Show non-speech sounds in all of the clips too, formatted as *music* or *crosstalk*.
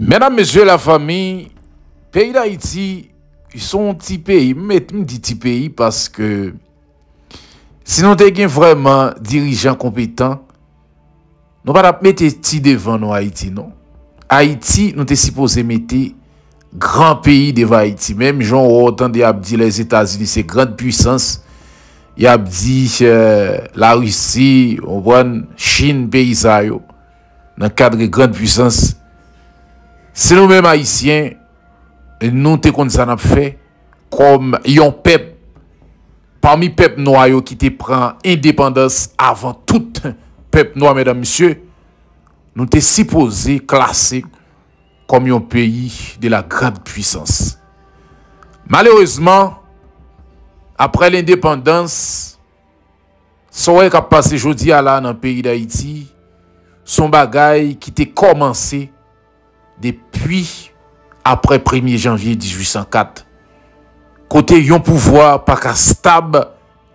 Mesdames, Messieurs, la famille, pays d'Haïti, ils sont un petit pays. Mais je dis petit pays parce que si nous avons vraiment dirigeants compétents, nous ne pas mettre petit devant nous, Haïti, non? Haïti, nous sommes supposés mettre grand pays devant Haïti. Même Jean dit les États-Unis, c'est grande puissance. Il a dit euh, la Russie, on voit Chine, pays ça, dans le cadre de grande puissance. Se nou men maisyen nou te kon disan ap fe, kom yon pep, pami pep nou ayo ki te pran independans avan tout pep nou a mèdam misye, nou te sipose klasè kom yon peyi de la gran puysans. Malèrezman, apre l'independans, souwe kap pase jodi ala nan peyi da iti, son bagay ki te komanse Depi apre 1 janvye 1804 Kote yon pouvoi pa ka stab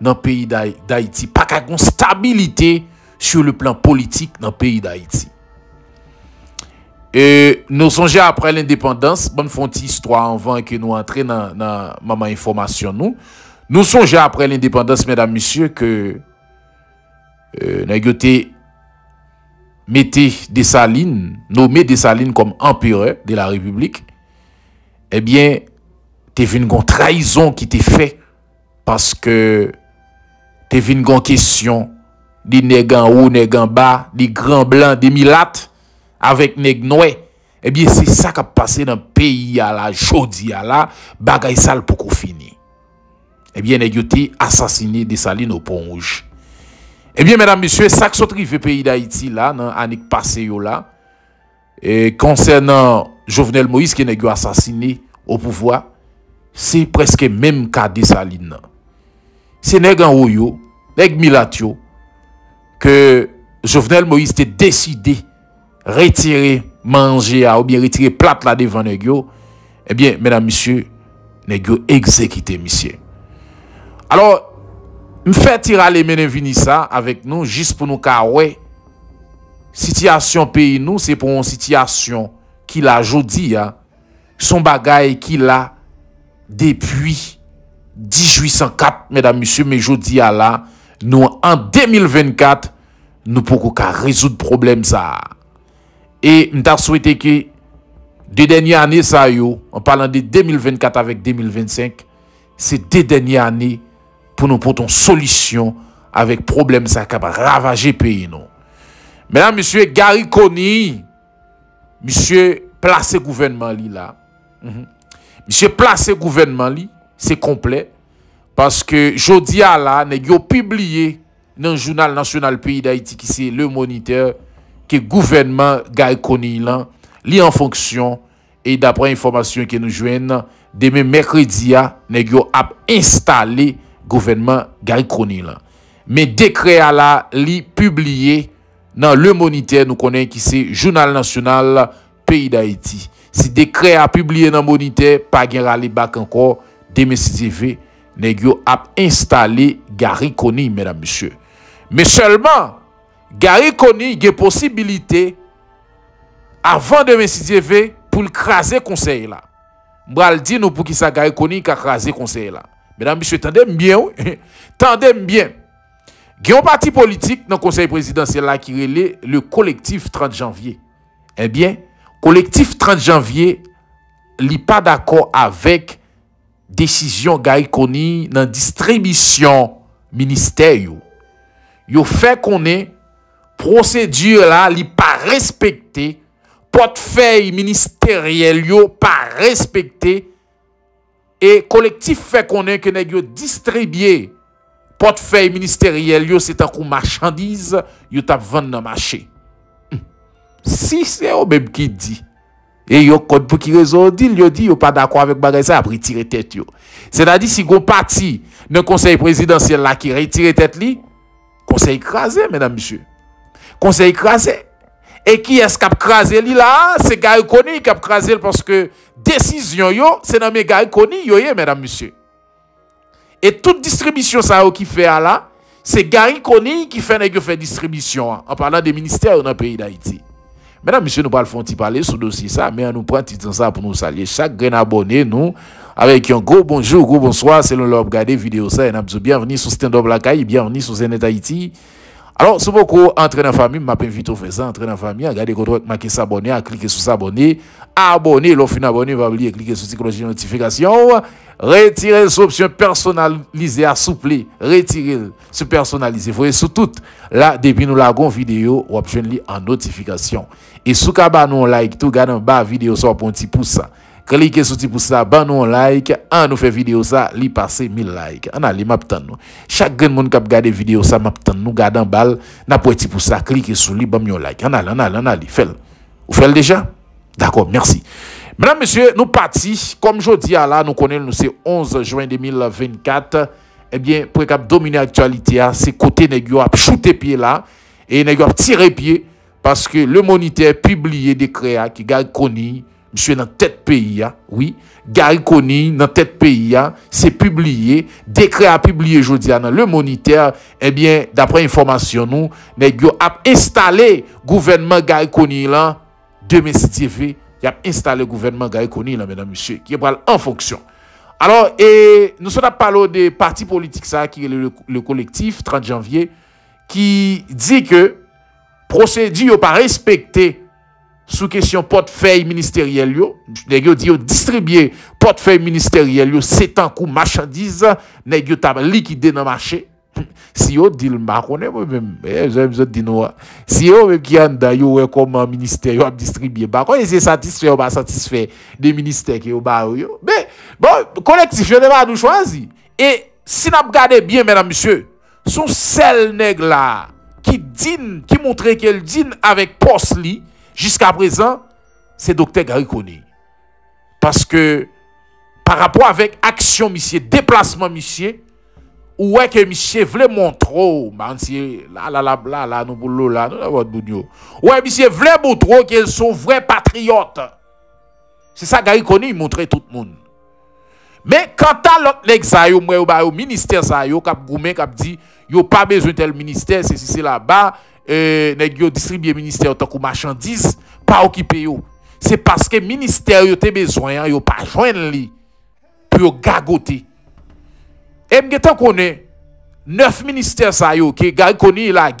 nan peyi d'Haïti Pa ka kon stabilite sou le plan politik nan peyi d'Haïti E nou sonje apre l'independans Bon fonte istwa anvan ke nou antre nan maman informasyon nou Nou sonje apre l'independans, mèdame, monsye, ke euh, Nan yon te... mettez Dessalines, nommé salines comme empereur de la République, eh bien, t'es vu une trahison qui t'est fait parce que t'es vu une question des nèg en haut, bas, des grands blancs, des milates avec nèg noirs. Eh bien, c'est ça qui a passé dans le pays à la jodi à la bagaille sale pour qu'on finisse. Eh bien, nèg assassiné Dessalines au Pont Rouge. Eh bien, mesdames, messieurs, ça qui s'est pays pays là, là, anik l'année yo là, et concernant Jovenel Moïse qui a été assassiné au pouvoir, c'est presque même cas de saline. C'est neg Milatio, que neg Jovenel Moïse a décidé de retirer, manger, ou bien retirer plate la devant Negio. Eh bien, mesdames, messieurs, messieurs, été exécuté, messieurs. Alors, me tirer tirer les nous vini avec nous juste pour nous nous situation pays pays situation pour une une situation la jodi Son bagaille qui la depuis 1804, mesdames, messieurs, mais jodi à la. nous en 2024, nous pouvons résoudre ka ça et sa. Et mta souhaité que de dernières ça sa yo, en parlant de 2024 avec 2025, C'est des dernières années nous porter solution avec problème ça qui ravager pays non. mais monsieur Gary Conny, monsieur placé gouvernement li là. Mhm. Monsieur placé gouvernement li, c'est complet parce que jodi à là publié dans le journal national pays d'Haïti qui c'est le moniteur que gouvernement Gary Conny là li en fonction et d'après information que nous joignent demain mercredi à avons a installé Gouvenman Gary Coney la Me dekre ala li publie Nan le monite nou konen ki se Jounal Nasional Pays d'Haïti Si dekre a publie nan monite Pa gen rali bak anko 2006-eve ne gyo ap installe Gary Coney menam bishou Me chalman Gary Coney ge posibilite Avan 2006-eve Poul krasi konsey la Mbral di nou pou ki sa Gary Coney Ka krasi konsey la Menan biswe, tande mbyen ou? Tande mbyen. Gyon parti politik nan konsey presidansye la ki rele le kolektif 30 janvye. Ebyen, kolektif 30 janvye li pa dako avek desisyon gay koni nan distribisyon minister yo. Yo fe konen, prosedur la li pa respekte, potfey ministeryel yo pa respekte, Et collectif fait qu'on est que nèg yo distribué portefeuille ministériel c'est un coup marchandise yo t'a vendre dans marché. Hmm. Si c'est eux même qui dit et yo code pour qui raison il yo dit yo pas d'accord avec bagay ça a tirer tête C'est-à-dire si vous parti dans conseil présidentiel là qui retire tête li conseil écrasé mesdames messieurs. Conseil écrasé et qui est-ce qui a crasé là C'est Gary Conny qui a crasé parce que décision yo, c'est nommé Gary Conny yo, yé, mesdames, messieurs. Et toute distribution qui fait là, c'est Gary Conny qui fait la distribution hein, en parlant des ministères dans le pays d'Haïti. Mesdames, messieurs, nous pas le parler sur dossier ça, mais nous nous un petit ça pour nous saluer. Chaque grain abonné, nous, avec un gros bonjour, gros bonsoir, selon le regarder vidéo ça, et nous bienvenue sur Stand Up Caille, bienvenue sur Zenet Haïti. Alors, si vous dans la famille, je invite à faire ça, dans la famille, regardez quand vous marquez s'abonner, cliquez sur s'abonner, abonner, l'offre d'abonner, va oublier, cliquer sur psychologie de notification, retirer les options personnalisées, souple, retirer ce personnalisé. Vous voyez, sur tout, là, depuis nous l'avons vidéo, vous obtenez en notification. Et sous cas, nous like tout, regardez en bas vidéo, sur un petit pouce cliquez sur ti pou sa, ban un like, an nous fait vidéo, ça li passé 1000 likes. An ali map tan nou. Chaque gen moun kap gade vidéo, sa, map nous, nou, gade balle. bal, na pou pour pou sa, klike li, ban yon like. An ala, allez. a le ali, fel. Ou déjà? deja? d'accord merci Mesdames, messieurs, nous partis. Comme je dis à là, nous connaissons, c'est 11 juin 2024. Eh bien, pour cap dominer l'actualité, hein, c'est côté Negio a shooté pied là et nous a tiré pied parce que le moniteur publié des créas hein, qui garde connu monsieur dans tête pays hein. oui Gary Conny dans tête pays hein. c'est publié décret a publié aujourd'hui hein, dans le moniteur eh bien d'après information nous nèg yo a installé gouvernement Gary Conny là TV y a installé gouvernement Gary Conny là mesdames messieurs qui est en fonction alors et nous sommes à parler des partis politiques ça qui est le, le, collectif 30 janvier qui dit que procédure pas respectée sous question portefeuille ministériel yo nèg yo di distribuer portefeuille ministériel yo c'est un coup marchandise nèg yo t'a liquidé dans marché *laughs* si yo dit le connais eh, moi même j'aime je dit non hein. si yo même ki en yo ouais comment ministère yo a distribuer bah quand c'est satisfait ou pas satisfait des ministères qui yo ba yo mais bon collectif je ne pas nous choisir et si n'a regardé bien mesdames messieurs son seul nèg là qui dîne qui montre qu'elle dîne avec poste li jusqu'à présent, c'est docteur Gary Parce que par rapport avec action monsieur, déplacement monsieur, ou est que monsieur voulait montrer, là, là, là, là, là, nous là, nous Ouais, monsieur voulait montrer qu'ils sont vrais patriotes. C'est ça Gary il montrait tout le monde. Mais quand à l'autre les ça yo ministère ça yo k'ap goumé, k'ap pas besoin tel ministère c'est c'est là-bas et nèg distribuer ministère tant que marchandises pas occupé C'est parce que ministère yo te besoin, yo pas joindre pour gagoter. Et m'gè tant est neuf ministères qui ont la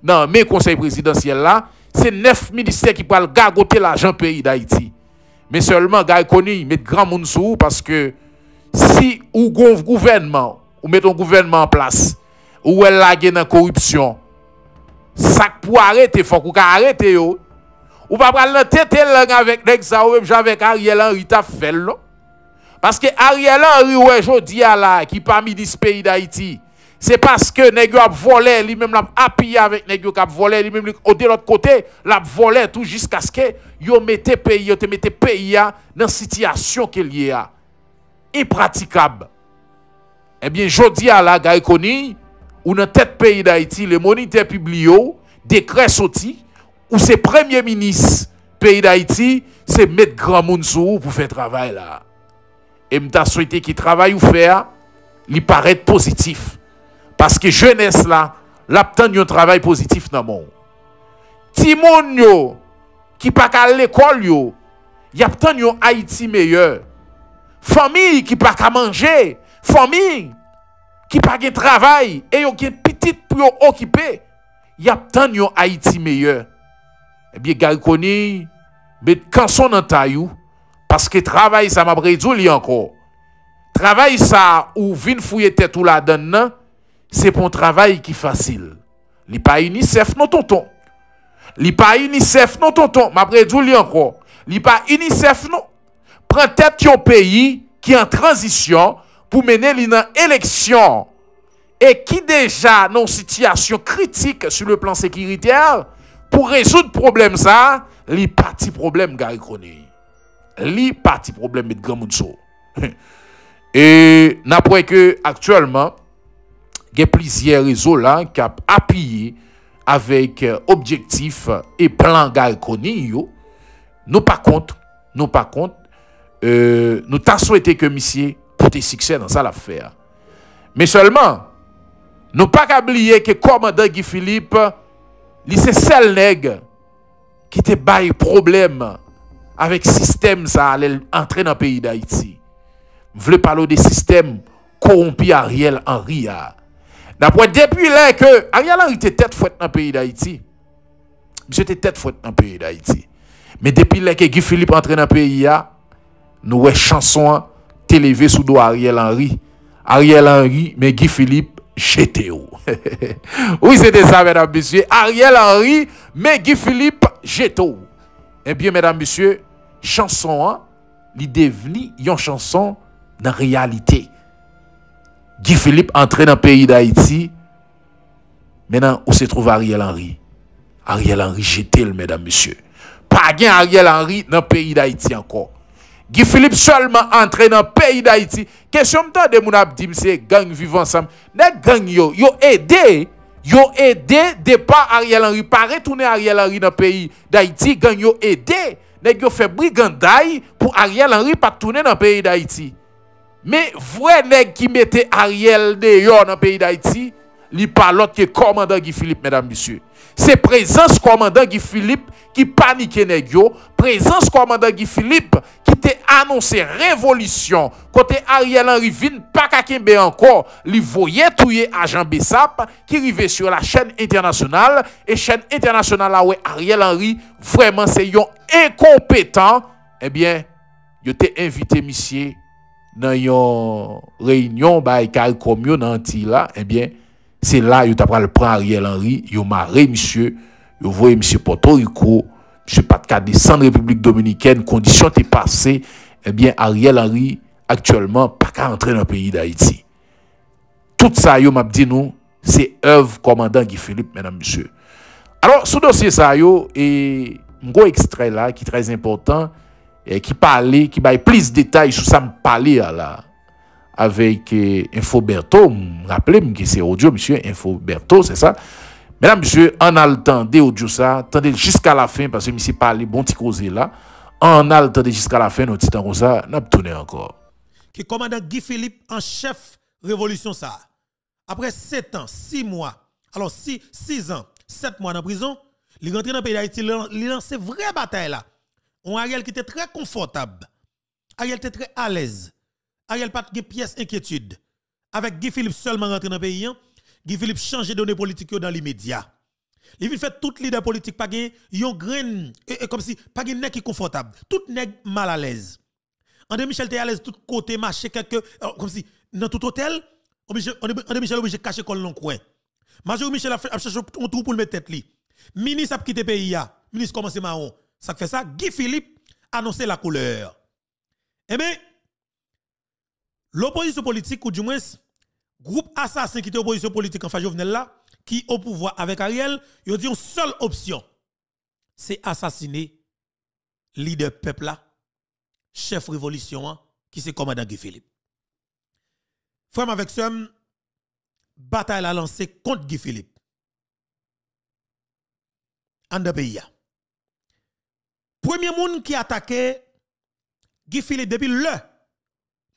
dans mes conseils présidentiels là, c'est neuf ministères qui pral gagoter l'argent pays d'Haïti. Mais seulement ils met grand monde parce que si ou gouvernement ou met un gouvernement en place ou elle la dans corruption sak pou arrêter faut ou ka arrêter yo. Ou pa pral nan tete lang avec nek sa ou, Ariel Henry ta fèl Parce que Ariel Henry wè jodi a la, ki pa mi dis pays d'Haïti, parce que nek yo ap vole, li même la appuyé avec nèg nek yo kap vole, li même l'autre de l'autre kote, la volé vole tout jisk aske, yo mette pays, yo te mette pays a, hein, nan situation ke liye a. Eh bien jodi a la, gay koni, ou dans tête pays d'Haïti, le moniteur public, décret sorti, ou c'est premier ministre pays d'Haïti, c'est mettre grand monde vous pour faire travail là. Et m'ta souhaité qu'il travaille ou faire, il paraît positif. Parce que jeunesse là, a un travail positif dans monde. Timon yo, qui pas à l'école yo, y a un Haïti meilleur. Famille qui pas à manger, famille qui pas de travail et ont une petite pour occuper, y a tant yon Haïti meilleur. Eh bien, Gariconi, met son en taillou, parce que travail ça m'a li encore. Travail ça, ou vin fouye tête ou la dedans c'est pour un travail qui facile. Li pas UNICEF non tonton. Li pas UNICEF non tonton, m'a li encore. Li pas UNICEF non. Prends tête yon pays qui en transition, pour mener l'élection. élection et qui déjà dans une situation critique sur le plan sécuritaire pour résoudre problème ça li parti problème Gary n'est li parti problème de Grand *laughs* et après que actuellement il y a plusieurs réseaux qui ont appuyé avec euh, objectif et plan Gary nous pas contre nous pas contre euh, nous t'as souhaité que monsieur porter succès dans ça l'affaire. Mais seulement, nous pas oublier que commandant Guy Philippe, c'est seul nègre qui te bail problème avec système ça allait entrer dans le pays d'Haïti. Je veux parler des systèmes corrompus Ariel Henry. Ah. D'après depuis là que Ariel Henry était tête fouette dans le pays d'Haïti. Monsieur était tête fouette dans le pays d'Haïti. Mais depuis là que Guy Philippe entre dans le pays, ah, nous avons chanson Télévé sous do Ariel Henry. Ariel Henry, mais Guy Philippe, J'étais *laughs* oui, c'était ça mesdames, messieurs. Ariel Henry, mais Guy Philippe, où eh bien mesdames, messieurs, chanson hein, li devient une chanson la réalité Guy Philippe dans le pays d'Haïti, Maintenant Où se trouve Ariel Henry. Ariel Henry j'étais le mesdames, messieurs. Pas bien Ariel Henry le pays d'Haïti Encore Guy Philippe seulement entré dans le pays d'Haïti. Question de de mon abdim, c'est gang vivant ensemble. Les gang yo, yo aidé, yo aidé départ Ariel Henry, pas retourner Ariel Henry dans le pays d'Haïti, gang yo aidé. Nèg yo fait brigandaille pour Ariel Henry pas tourner dans le pays d'Haïti. Mais vrai nèg qui mettait Ariel dehors dans le pays d'Haïti, li pa lot ke commandant Guy Philippe, mesdames, messieurs. c'est présence commandant Guy Philippe qui panique negyo, présence commandant Guy Philippe qui te annoncé révolution. kote Ariel Henry vin pa encore. li voye touye agent Besap qui rive sur la chaîne internationale. Et chaîne internationale internationale où Ariel Henry vraiment se yon Eh bien, yo te invite messieurs, dans yon réunion ba e kal komyo nan ti c'est là que vous avez à Ariel Henry, vous avez monsieur, vous voyez monsieur Porto Rico, monsieur Patka descend République Dominicaine, condition t'es passé, eh bien Ariel Henry, actuellement, pas qu'à entrer dans le pays d'Haïti. Tout ça, yo m'a dit nous, c'est œuvre commandant Guy Philippe, mesdames, Monsieur. Alors, ce dossier, ça, yo, et un gros extrait là, qui est très important, et qui parle, qui bail plus de détails sur ça, me parlait là avec info euh, Infoberto, rappelez-moi que c'est audio, monsieur info Infoberto, c'est ça. Mesdames, messieurs, en attendant audio ça, attendez jusqu'à la fin, parce que monsieur parle bon petit causé là. En de jusqu'à la fin, nous temps comme ça, n'a tourné encore. Qui commandant Guy Philippe en chef révolution ça. Après 7 ans, 6 mois, alors 6, ans, 7 mois en prison, il rentre dans le pays d'Haïti, il lance vraie bataille là. On Ariel qui était très confortable. Ariel était très à l'aise. Ariel Pat une pièce inquiétude. Avec Guy Philippe seulement rentré dans le pays, hein. Guy Philippe change de données politiques dans l'immédiat. Il fait tout toutes leader politique pas gen yon grain et, comme si pas gen nèg qui confortable, tout nèg mal à l'aise. André Michel était à l'aise tout côté marché quelque euh, comme si dans tout hôtel, André Michel obligé cacher col l'on coin. Major Michel a cherché un trou pour le mettre tête Le Ministre a quitté pays a, ministre commencé marron. Ça fait ça, Guy Philippe annonçait la couleur. Eh bien, l'opposition politique, ou du moins, groupe assassin qui était opposition politique en face là, qui au pouvoir avec Ariel, ils ont dit une seule option, c'est assassiner leader peuple là, chef révolution hein, qui c'est commandant Guy Philippe. Frère avec ce bataille a lancé contre Guy Philippe. En deux pays. Premier monde qui attaqué Guy Philippe depuis le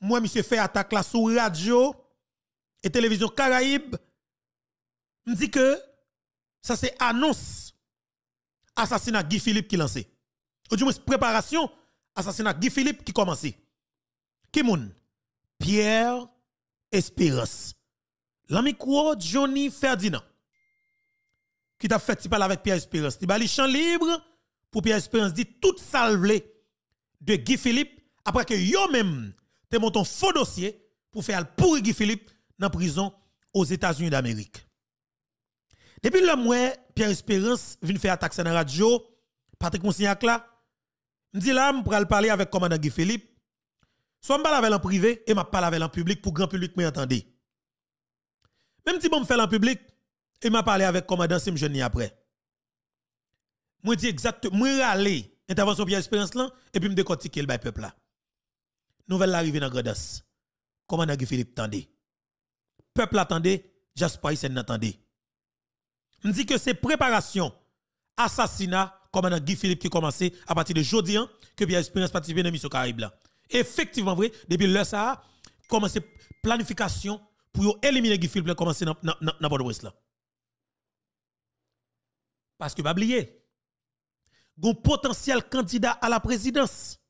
moi, monsieur, fait attaque là sur radio et télévision Caraïbe. Me dit que ça c'est annonce assassinat Guy Philippe qui lancé. Ou du préparation assassinat Guy Philippe qui commence. Qui moun? Pierre Espérance. L'ami Johnny Ferdinand. Qui t'a fait parler avec Pierre Espérance. Il champ libre pour Pierre Espérance dit toute salve de Guy Philippe après que yo même te monté un faux dossier pour faire pourri Guy Philippe dans prison aux États-Unis d'Amérique. Depuis le mois, Pierre Espérance vient faire attaque dans la radio, Patrick Moussignac là, me dit là, je vais parler avec le commandant Guy Philippe. Soit je parle avec en privé et je parle avec en public pour grand public mais entendez. Même si je fais en public et je parle avec le commandant Sim Jeuni après. Je dis exactement, je aller intervention Pierre Espérance là et puis me décortiquer le peuple là. Nouvelle arrivée dans Gredas. Comment Guy Philippe tende? Peuple attendait, Jasper Sen attendait. On dit que c'est préparation, assassinat, commandant Guy Philippe qui commençait à partir de jeudi, hein, que Pierre Espérance participe mis l'émission Caraïbe Effectivement, vrai, depuis le ça commencé planification pour éliminer Guy Philippe commencer dans Port-au-Prince là. Parce que, pas oublier, un potentiel candidat à la présidence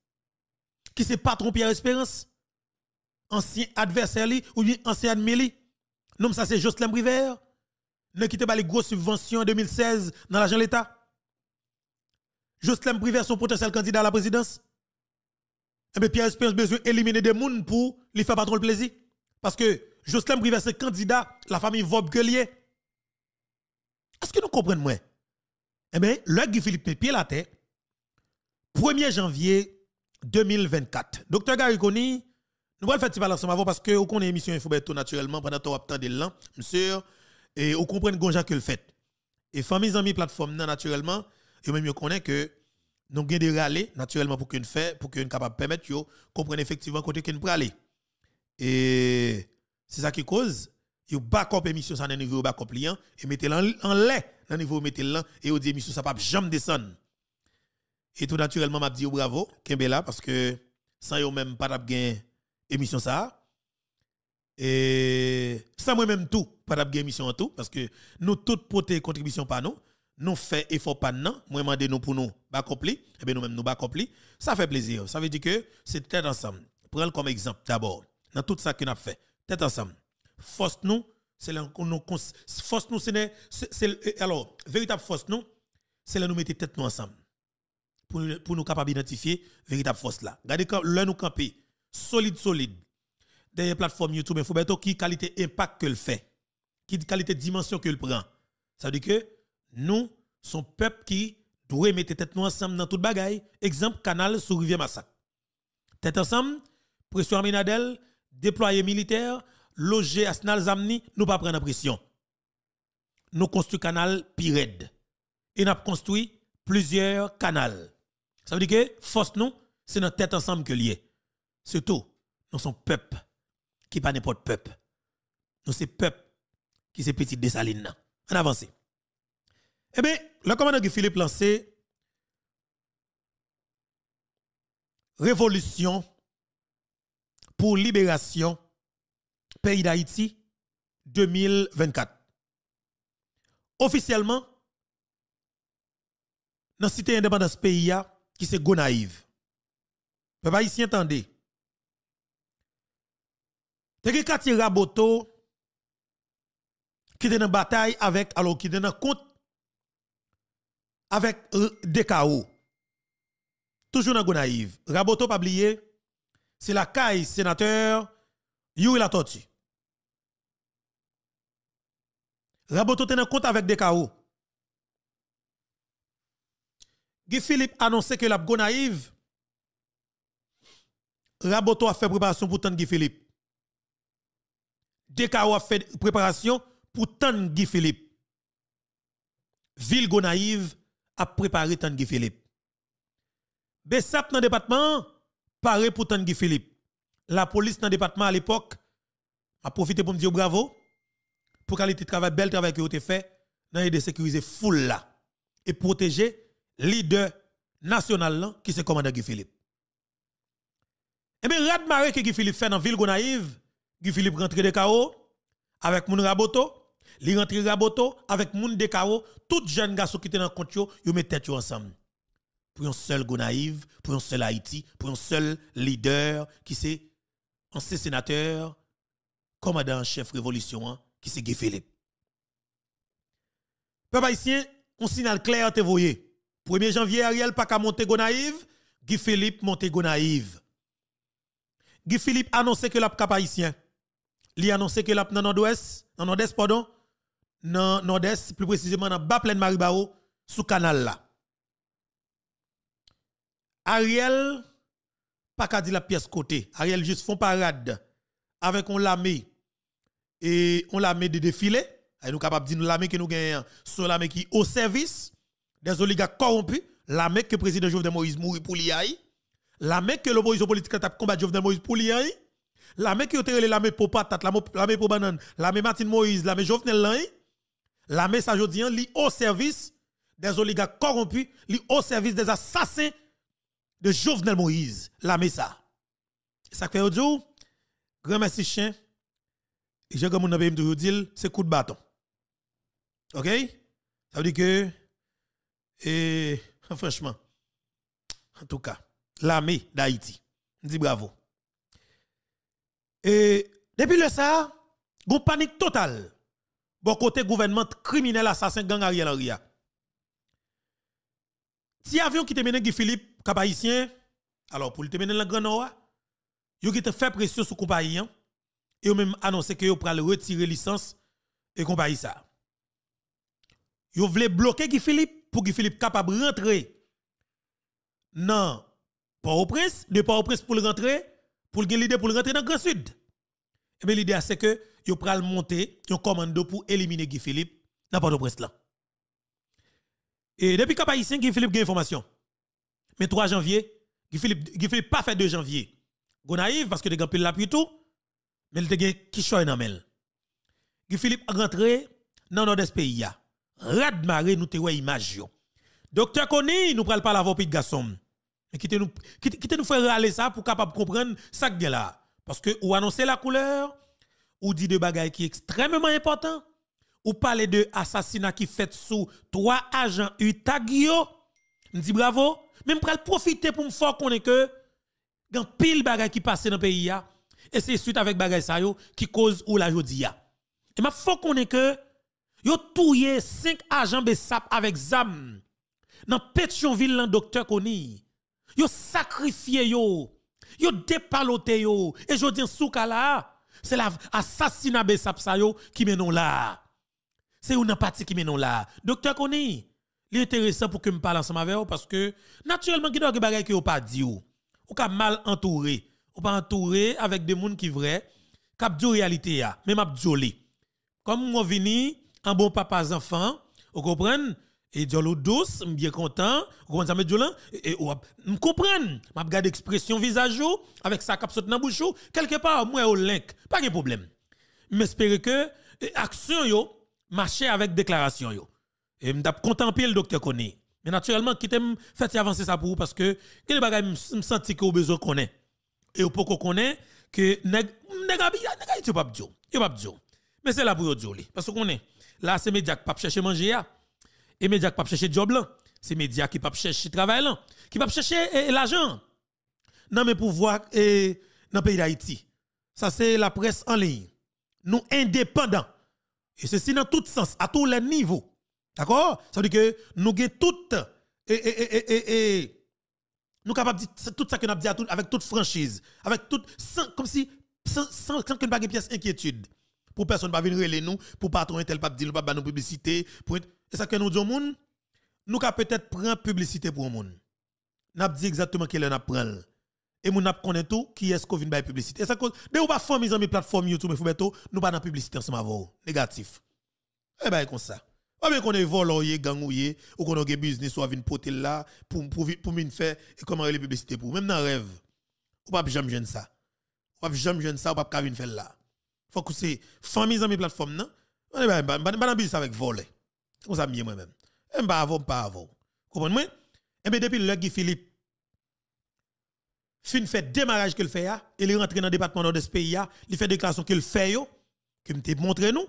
qui c'est patron Pierre Espérance, ancien adversaire ou bien ancien admiré. Non, ça c'est Jocelyn River ne quitte pas les grosses subventions en 2016 dans l'argent de l'État. Jocelyn Briver, son potentiel candidat à la présidence. Et eh Pierre Espérance besoin éliminer des gens pour lui faire pas trop le plaisir. Parce que Jocelyn Briver, c'est candidat, la famille Vob Est-ce que nous comprenons Eh bien, le Guy Philippe Pépier la tête. 1er janvier 2024. Docteur Gariconi, nous allons faire un petit ensemble avant parce que vous connaissez l'émission Infobeto naturellement pendant que vous attendez là, monsieur, et vous comprenez que que le fait. Et famille, amis, plateforme, naturellement, et même vous connaissez que nous avons des râler naturellement pour qu'on fait, pour qu'une capable permettre de comprendre effectivement côté que peut aller. Et c'est ça qui cause. Vous back up émission ça dans niveau back up client et mettez en lait dans niveau mettez là et vous dit émission ça pas jamais descendre. Et tout naturellement, m'a dit oh, bravo, Kembela, parce que sans yon même pas d'abgain émission ça. Et sans moi-même tout, pas d'abgain émission en tout, parce que nous toutes portons contribution par nous, nous fait effort par nous, moi demandé nous pour nous, eh ben, nous compli, et bien nous mêmes nous bah Ça fait plaisir. Ça veut dire que c'est tête ensemble. Prenons comme exemple d'abord, dans tout ça que nous fait, tête ensemble. Force nous, c'est là nous force nous c'est alors véritable force nous, c'est là nous mettez tête nous ensemble pour, nous capables d'identifier véritable force là. Regardez quand l'un nous camper solide solide derrière plateformes YouTube il faut bientôt qui qualité impact que le fait, qui qualité de dimension que le prend. Ça veut dire que nous son peuple qui doit mettre tête nous ensemble dans toute bagaille. Exemple canal sur rivière massacre. Tête ensemble, pression Ménadel, déployé militaire, loger à Zamni, nous pas prendre pression. Nous construisons canal pirède et nous construit plusieurs canaux. Ça veut dire que force nous, c'est notre tête ensemble que liée. Surtout, nous sommes peuple qui pas n'importe peuple. Nous sommes peuple qui c'est petit Dessaline. En avance. Eh bien, le commandant Philippe lancé révolution pour libération pays d'Haïti 2024. Officiellement, dans la cité indépendance pays, qui c'est go naïve. pas ici entendez. T'es que quartier Raboto qui était dans bataille avec alors qui est dans compte avec euh, DKO. Toujours dans go Raboto pas oublié, c'est la caille sénateur Yuri Latoti. Raboto était dans compte avec Dekao. Guy Philippe annoncé que la Gonaïve Raboto a fait préparation pour tant Guy Philippe. Dekao a fait préparation pour tant Guy Philippe. Ville Gonaïve a préparé tant Guy Philippe. Bessap dans le département, paré pour tant Guy Philippe. La police dans le département à l'époque a profité pour me dire bravo pour qualité de travail, bel travail que vous avez fait dans de sécuriser foule là et protéger leader national qui se commandant Guy Philippe. Et eh bien, Radmaré que Guy Philippe fait dans ville Gonaïve, Guy Philippe rentre de kao avec Moun Raboto, li rentre Raboto avec Moun de Toutes tout jeune gars qui était dans compte yo, yo met tête ensemble. Pour un seul Gonaïve, pour un seul Haïti, pour un seul leader qui c'est ancien sénateur, commandant chef révolution hein, qui c'est Guy Philippe. Peuple haïtien, on signale clair te voyez. 1er janvier, Ariel pas qu'à monter Guy Philippe Montego naïve Guy Philippe annonçait que l'a cap haïtien. Li annoncé que l'a dans nord-ouest, dans nord-est pardon, dans nord-est plus précisément dans bas de Maribao sous canal là. Ariel pas dit la pièce côté. Ariel juste font parade avec on lame. et on l'armée de défilé. Nous capables de dire nous que nous gagnons, sur l'armée qui au service des oligarques corrompus, la mec que le président Jovenel Moïse mourit pour l'IAI, la mec que l'opposition politique a combattu Jovenel Moïse pour l'IAI, la mec qui a la même pour patate, même pour banane, même Martine Moïse, la même Jovenel la l'armée Sajodien, hein, li au service des oligarques corrompus, li au service des assassins de Jovenel Moïse, la même ça. Ça fait aujourd'hui, grand merci chien, et je comme on a toujours dit, c'est coup de bâton. OK? Ça veut dire que et *laughs* franchement, en tout cas, l'armée d'Haïti, dis bravo. Et depuis le ça, une panique totale. Bon côté gouvernement criminel assassin gang Ariel Henry. Si avion qui te mené Guy Philippe alors pour te mener la Grand il yo qui te fait pression sur compagnie hein, et a même annoncé que yo pral retirer licence et compagnie ça. Yo voulait bloquer Guy Philippe pour que Philippe capable de rentrer dans Port-au-Prince, de Port-au-Prince pour le rentrer, pour l'idée pour le rentrer dans le Grand Sud. Et eh l'idée c'est que yo pral monter un commando pour éliminer Philippe dans Port-au-Prince là. Et depuis qu'a pas Guy Philippe gagne information. Mais 3 janvier, Guy Philippe n'a pas fait 2 janvier. naïf parce que de gampil l'appui tout, mais il te gagne qui choy dans mel. Guy Philippe rentré dans nord-est pays rad nous te voyons image yo. Docteur Koni, nous pral pas la vopit garçon. Mais quittez nous te nous faire râler ça pour capable comprendre ça que là parce que ou annoncer la couleur ou dit de bagaille qui est extrêmement important ou parler de assassinat qui fait sous trois agents Utagio. nous dit bravo, mais me pral profiter pour me faire connaître que gan pile bagaille qui passe dans le pays Et c'est suite avec bagaille ça qui cause ou la jodia. Et m'a faut qu'on que Yo touye 5 agents BESAP avec ZAM dans Pétionville, dans Docteur Koni. Yo sacrifié yo. Yo dépaloté yo. Et je dis, soukala, c'est l'assassinat BESAP sa yo qui menon là. C'est une partie qui menon là. Docteur Koni, l'intéressant pour que me parle ensemble avec vous parce que, naturellement, des choses bagay que yo pas dit ou. Ou mal entouré. Ou pas entouré avec des gens qui vrais, qui dit réalité Même ap Comme on vini, un bon papa enfant, vous comprenez et de l'eau douce, bien content, vous comprenez ça me violent et vous comprenez, m'a regarde expression visage avec sa cape saute dans bouche quelque part moi au link, pas de problème. J'espère que action yo marcher avec déclaration yo. Et m't'a contempler le docteur Koné. Mais naturellement, qui t'aime faire avancer ça pour vous parce que quel bagage me senti que au besoin connaît. Et au pouvez connaît que nèg nèg tu pas dire. n'avez pas dire. Mais c'est là pour dire parce qu'on est Là, c'est médias qui pas chercher manger Et médias qui pas chercher job là. C'est médias qui pas chercher travail là, qui pas chercher eh, eh, l'argent. Non mais pouvoir et eh, dans le pays d'Haïti. Ça c'est la presse en ligne. Nous indépendants. Et ceci dans les sens, à tous les niveaux. D'accord Ça veut dire que nous avons tout Nous sommes nous capables de dire tout ça que nous avons dit avec toute franchise, avec toute comme si sans, sans, sans que nous pas pièce inquiétude. Pour personne ne va venir relayer nous, pour patron tel pas dire pas nous publicité, pour et ça que nous disons monde, nous ka peut-être prend publicité pour monde. N'a dit exactement quelle n'a prend. Et nous n'a connaît tout qui est-ce qu'on vient publicité. Et ça cause de ou pas faire mes plateforme YouTube mais faut nous pas dans publicité ensemble avec négatif. Eh ben comme ça. Ou bien qu'on est volé, gangouillé, ou qu'on a un business, ou qu'on a poter là, pour, pour, pour, faire, et comment les publicités pour. Même dans rêve, ou pas jamais jeune ça. Ou pas jamais jeune ça, ou pas venir faire là faut que c'est famille mes plateformes, non on est pas pas business avec voler c'est comme ça mieux moi même et eh, pas avant pas avant comprenez moi et eh bien depuis le Guy Philippe fin fait démarrage qu'il fait et ah, il rentré dans le département de ce pays ah, il fait déclaration qu'il fait yo qu'il me montré nous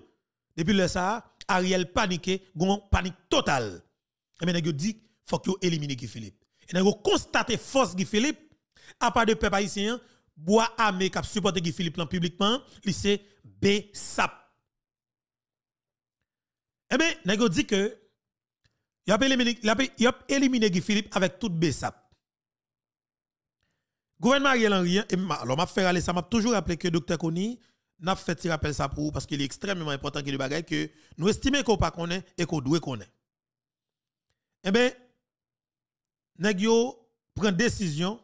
depuis le ça Ariel paniqué gon panique totale et eh bien il dit faut qu'il élimine Guy Philippe et il constate force Guy Philippe à part de peuple haïtien bois armé qui supporte Guy Philippe publiquement lycée BESAP. Eh bien, Nego dit que il a éliminé, Philippe avec toute BESAP. Gouvernement Ariel eh, alors m'a fait aller ça, m'a toujours rappelé que Dr. Kony n'a fait rappel ça pour parce qu'il est extrêmement important que nous bagage que nous estimons qu'on pas connaît et qu'on doit connaître. Eh bien, Negio prend décision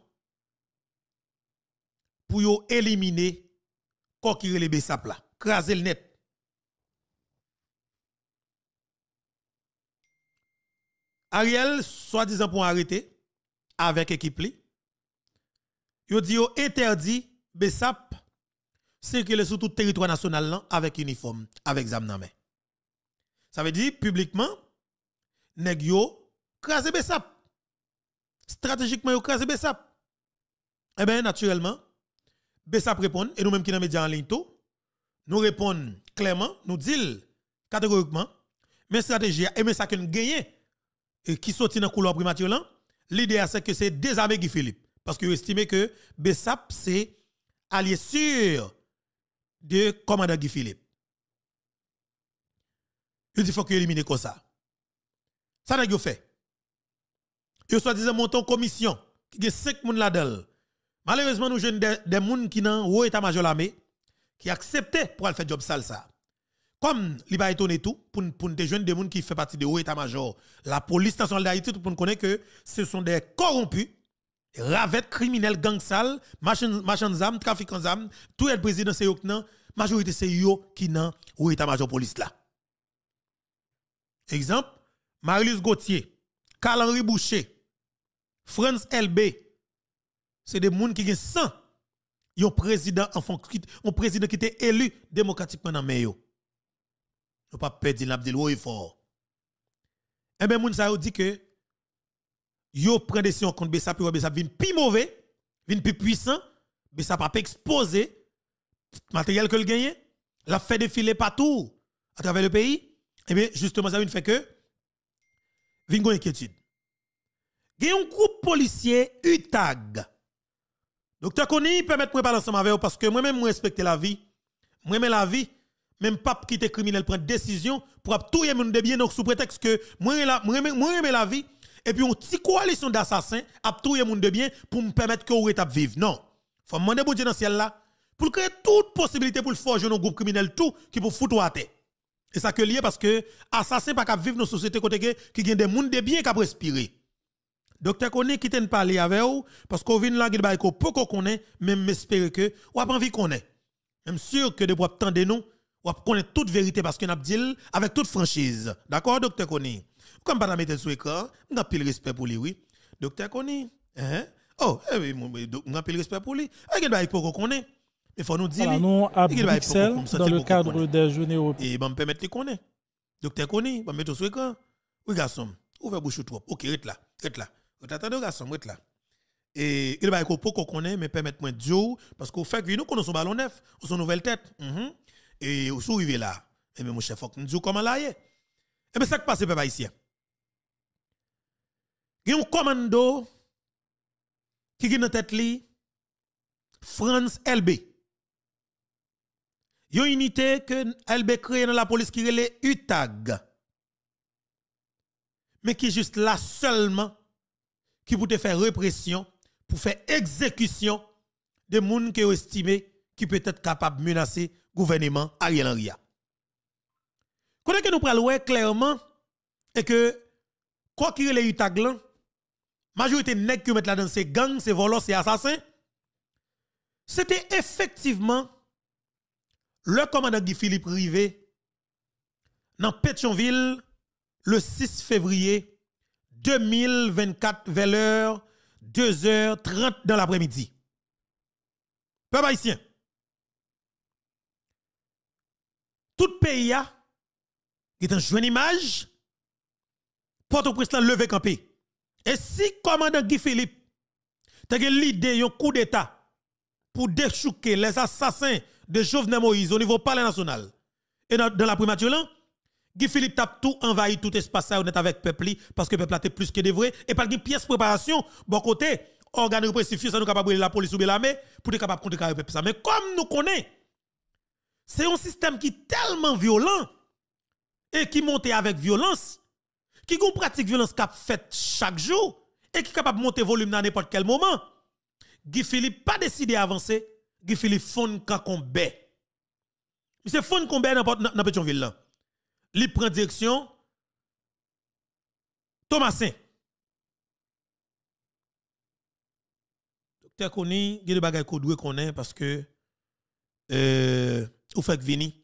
pour éliminer les Besap là craser le net. Ariel, soi-disant pour arrêter, avec équipe li, yo dit yo interdit BESAP circuler sur tout le territoire national avec uniforme, avec examen Ça veut dire, publiquement, nèg yo krasé BESAP. Stratégiquement, yo krasé BESAP. Eh bien, naturellement, BESAP répond, et nous-mêmes qui dans les en ligne tout, nous répondons clairement, nous disons catégoriquement, mais stratégie et mais ça que nous gagnons et qui sortit dans couloir primature l'idée c'est que c'est désarmer Guy Philippe parce que estimez que Bessap c'est allié sûr de commandant Guy Philippe. Il dit faut que éliminer comme ça. Ça n'a fait. Il soit disant montant commission qui a 5 moun là Malheureusement nous jeunes des de qui n'ont pas état major l'armée qui acceptait pour aller faire job sale ça. Comme il pas étonner tout pour pour des jeunes des monde qui fait partie de haut état-major, la police nationale d'Haïti tout pour connaître que ce sont des corrompus, ravettes criminels, gangs sales, machins d'armes, trafiquants d'armes, tout est président c'est la majorité c'est yo qui nan haut état-major police là. Exemple, Marius Gauthier, Carl Henri Boucher, Franz LB, c'est des monde qui sont 100 Yon président un président qui était élu démocratiquement dans mayo ne pas perdre l'abdel est fort et eh bien, moun yo dit que yo prend décision contre Bessap mais Bessap vient plus mauvais vient plus puissant Bessap pas exposé matériel que le gagne l'a fait défiler partout à travers le pays et eh bien justement ça vient fait que une inquiétude il un groupe policier UTAG Docteur Koni moi de parler ensemble avec vous parce que moi-même, je respecte la vie. Moi-même, la vie, même pas quitter criminel prend décision pour tout le de bien, sous prétexte que moi, même moi, la vie, et puis une petite coalition d'assassins a tout le de bien pour me permettre que vous vivre. Non. Il faut demander bon Dieu dans le ciel là pour créer toute possibilité pour le forger nos groupe criminel tout qui pour foutre à terre. Et ça que lié parce que assassin pas qu'à vivre dans société côté qui a des monde de bien qui respirer. Docteur Koné qui t'en parle avec vous, parce qu'on vient là, il y a peu connaît, même espérer que, ou pas envie connaît. Même sûr que de vous attendre nous, ou connaître toute vérité parce qu'on a dit avec toute franchise. D'accord, docteur Koné? Comme pas mettre sur écran, on a le respect pour lui, oui. Docteur Koné, hein? Oh, eh oui, on a le respect pour lui. Eh, il y a peu connaît. Mais faut nous dire, à Bruxelles, dans le cadre des Journées européennes. Eh, Et me permettre de connaître. Docteur Koné, on va mettre sur écran. Oui, garçon, ouvre bouche trop. Ok, reste là, reste là. Vous attendez garçon, là. Et il va y avoir qu'on connaît, mais permettez-moi de dire, parce qu'au fait que nous connaissons son ballon neuf, ou son nouvelle tête. Mhm. Et vous sourire là. Et eh bien, mon chef, faut que nous disions comment là est. Et eh bien, ça qui passe, peuple ici Il y a un commando qui est dans tête li, France LB. Il y a une unité que LB crée dans la police qui est UTAG. Mais qui est juste là seulement qui peut faire répression, pour faire exécution des gens qui ont estimé qui peut être capable de menacer le gouvernement Ariel Henry. Quand que nous parlons clairement, et que, quoi qu'il y ait eu la majorité des gens qui mettent là dans ces gangs, ces volants, ces assassins, c'était effectivement le commandant Guy Philippe Rivet dans Pétionville le 6 février 2024 2h30 dans l'après-midi. Peuple haïtien, tout pays a est en jeune image, Port-au-Prince levé campé. Et si commandant Guy Philippe a l'idée un coup d'État pour déchouquer les assassins de Jovenel Moïse au niveau palais national et dans, la primature, Guy Philippe tape tout envahi tout espace est avec peuple parce que peuple a été plus que dévoué et par une pièce préparation bon côté organe répressif ça nous capable de la police ou l'armée pour être capable de contrer peuple mais comme nous connaissons c'est un système qui est tellement violent et qui monte avec violence qui gon pratique violence cap fait chaque jour et qui est capable de monter volume à n'importe quel moment Guy Philippe pas décidé d'avancer Guy Philippe fond quand combat fait fond combat dans Petionville là li prend direction Thomasin. Docteur Koni, il y a des parce que euh, ou fait vini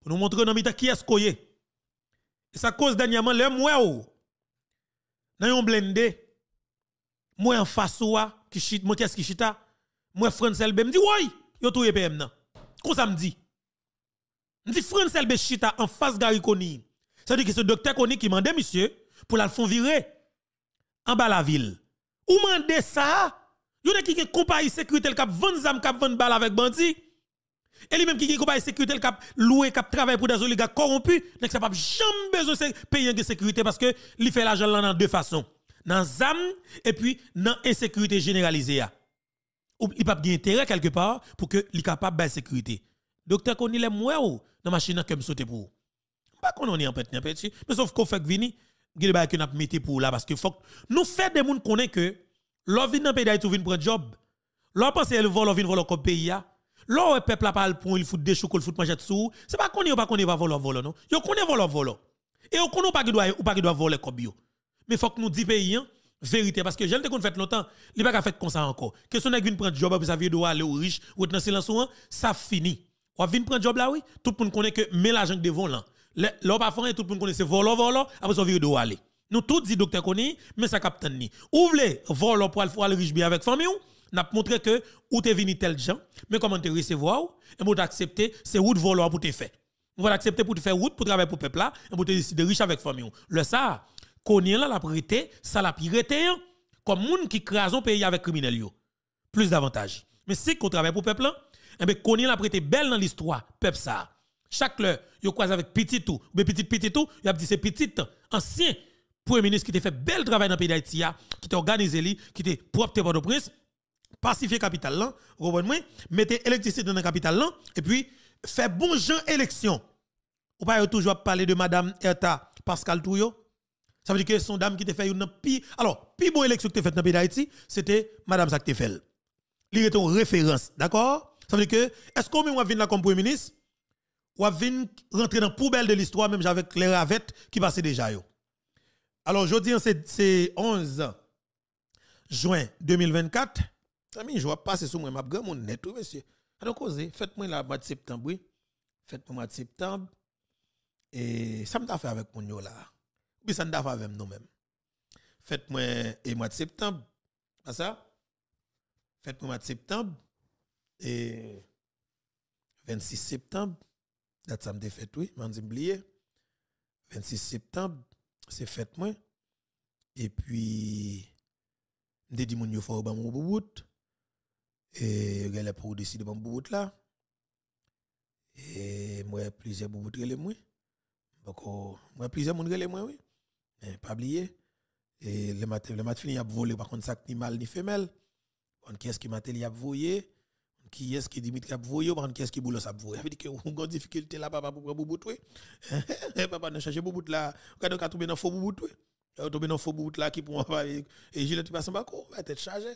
pour nous montrer dans qui est-ce koye. E sa Et ça cause dernièrement le ou. nan yon blende, moi en face qui chita moi qu'est-ce qui chita moi Francel me dit ouais yo tout PM nan. Qu'on ça me dit dit France Bechita en face Gary Koni. C'est-à-dire que c'est docteur Koni qui mandait monsieur pour la fond virer en bas la ville. Ou mandé ça? Yon qui une compagnie sécurité le cap 20 zam cap 20 balles avec bandit. Et lui-même qui est de sécurité, le cap loué, cap travaillé pour des oligarques corrompus, n'est pas jamais besoin de payer de sécurité parce que lui fait l'argent là dans deux façons. Dans ZAM et puis dans insécurité généralisée. Ou il pas d'intérêt intérêt quelque part pour que soit capable de sécurité. Docteur Koni les moi ou dans machine que me sauter pour. Pas qu'on en est en petit en petit, mais sauf qu'on fait vini, il ba que n'a mettre pour là parce que faut nous fait des monde connaît que l'on vient dans pays tout vient prendre job. L'on pense elle vole, l'on vient voler comme pays L'on peuple pas le point, il fout des chocolats, il fout manchette sous. C'est pas qu'on pas qu'on pas voler voler non. Yo connaît voler voler. Et on connaît pas qui doit ou pas qui doit voler comme bio. Mais faut que nous dit pays hein, vérité parce que je ne qu'on fait longtemps il pas fait comme ça encore que son nèg vient prendre job après ça vient doit aller au riche ou dans silence ça finit ou vin prendre job là oui, tout le monde connaît que mais l'argent devant là. L'homme pas hein, tout le monde connaît c'est volant, volo après son où aller. Nous tous, dit docteur Koni, mais ça capte capitaine ni. Ouvrez volo pour aller riche bien avec famille ou n'a montré que ou t'es venu tel gens, mais comment te recevoir ou et pour t'accepter c'est route volo pour te faire. Vous accepter pour te faire route pour travailler pour le peuple là et pour te décider riche avec famille ou. Le ça Koni là la prêté, ça la pirater hein. comme monde qui crase un pays avec criminel yo. Plus d'avantages. Mais si qu'on travaille pour peuple là eh bien, Konya l'a prêté belle dans l'histoire, peuple ça. Chaque l'heure, il croise avec petit tout, mais petit petit tout, il a dit c'est petit ancien premier ministre qui a fait bel travail dans le pays d'Haïti, qui t'a organisé li, qui te propre Port-au-Prince, pacifier capital là, moi, mettez l'électricité dans la capitale là et puis fait bon gens élection. Ou pas toujours parler de madame Erta Pascal Touyo. Ça veut dire que son dame qui a fait une pi alors pi bon élection qui t'a fait dans le pays d'Haïti, c'était madame Zaktefel. qui Il référence, d'accord ça dire que, est-ce qu'on vient là comme Premier ministre, ou vient rentrer dans la poubelle de l'histoire, même avec les ravettes qui passaient déjà. Yo. Alors, dis c'est 11 juin 2024. Ami, je pas, c'est sur moi, ma grand mon net, monsieur. Alors, causez, faites-moi la mois de septembre, oui. Faites-moi mois de septembre. Et ça me fait avec mon là. Puis ça me fait avec nous-mêmes. Faites-moi et mois de septembre. Pas ça? Faites-moi mois de septembre et 26 septembre, date ça me fait oui, m'en dit 26 septembre, c'est fête moi. Et puis m'dé dit mon yo fort mon boubout. Et elle pour décider de boubout là. Et moi plusieurs boubout les moi. Donc oh, moi plusieurs monde les moi oui. Mais pas oublier. Et le matin le matin fini y a volé par contre ça ni mâle ni femelle. On quest ce qui il y a volé qui est-ce que Dimitri a voué, ou qui est-ce que Boulos a voué. Ça dit que y a une difficulté là, papa, pour prendre et *laughs* eh, Papa, ne cherche bout là, quand on a trouvé dans faux bout on trouvé dans faux bout là qui pour et Gilles tu passes un bas va être chargé.